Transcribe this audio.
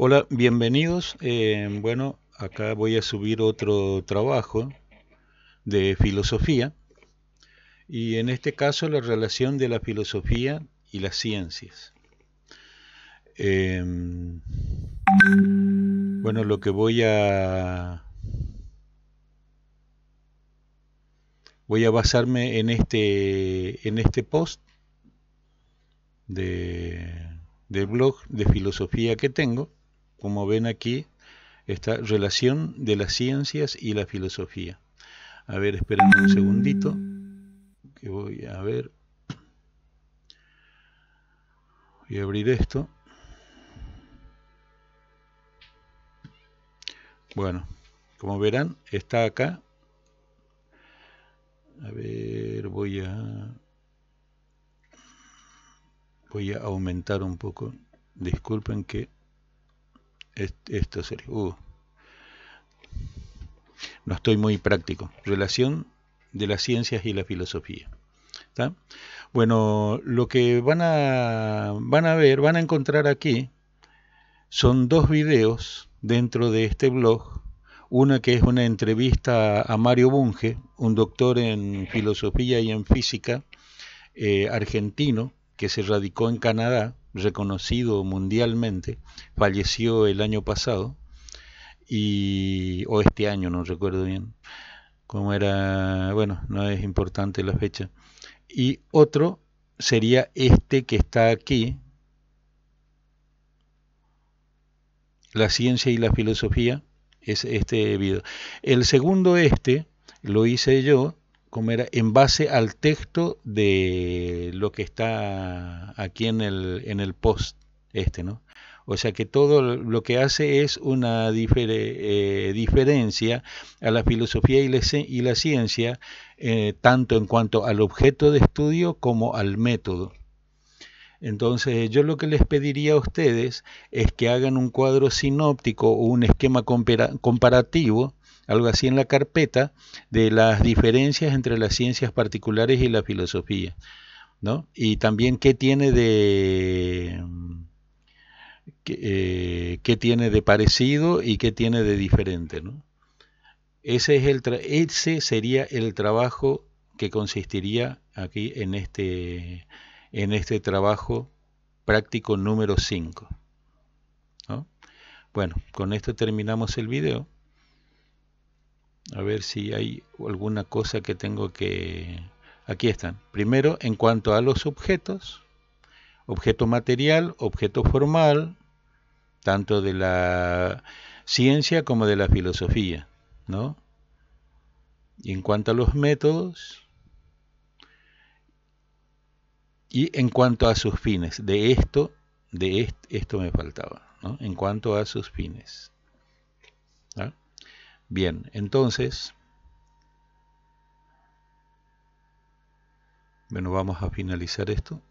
Hola, bienvenidos. Eh, bueno, acá voy a subir otro trabajo de filosofía y en este caso la relación de la filosofía y las ciencias. Em, bueno, lo que voy a voy a basarme en este en este post de, del blog de filosofía que tengo como ven aquí, esta relación de las ciencias y la filosofía. A ver, esperen un segundito, que voy a ver. Voy a abrir esto. Bueno, como verán, está acá. A ver, voy a voy a aumentar un poco. Disculpen que esto sería. Uh. no estoy muy práctico. Relación de las ciencias y la filosofía. Bueno, lo que van a, van a ver, van a encontrar aquí, son dos videos dentro de este blog. Una que es una entrevista a Mario Bunge, un doctor en filosofía y en física eh, argentino que se radicó en Canadá reconocido mundialmente, falleció el año pasado, y, o este año, no recuerdo bien como era, bueno, no es importante la fecha. Y otro sería este que está aquí, La ciencia y la filosofía, es este video. El segundo este lo hice yo en base al texto de lo que está aquí en el, en el post este, ¿no? O sea que todo lo que hace es una eh, diferencia a la filosofía y la, ciencia, eh, tanto en cuanto al objeto de estudio como al método. Entonces yo lo que les pediría a ustedes es que hagan un cuadro sinóptico o un esquema comparativo algo así en la carpeta de las diferencias entre las ciencias particulares y la filosofía. ¿no? Y también qué tiene de eh, qué, tiene de parecido y qué tiene de diferente. Ese, es el ese sería el trabajo que consistiría aquí en este, en este trabajo práctico número 5. Bueno, con esto terminamos el video a ver si hay alguna cosa que tengo que... Aquí están. Primero, en cuanto a los objetos, objeto material, objeto formal, tanto de la ciencia como de la filosofía, ¿no? Y en cuanto a los métodos y en cuanto a sus fines, de esto, de esto me faltaba, En cuanto a sus fines. Bien, entonces, bueno, vamos a finalizar esto.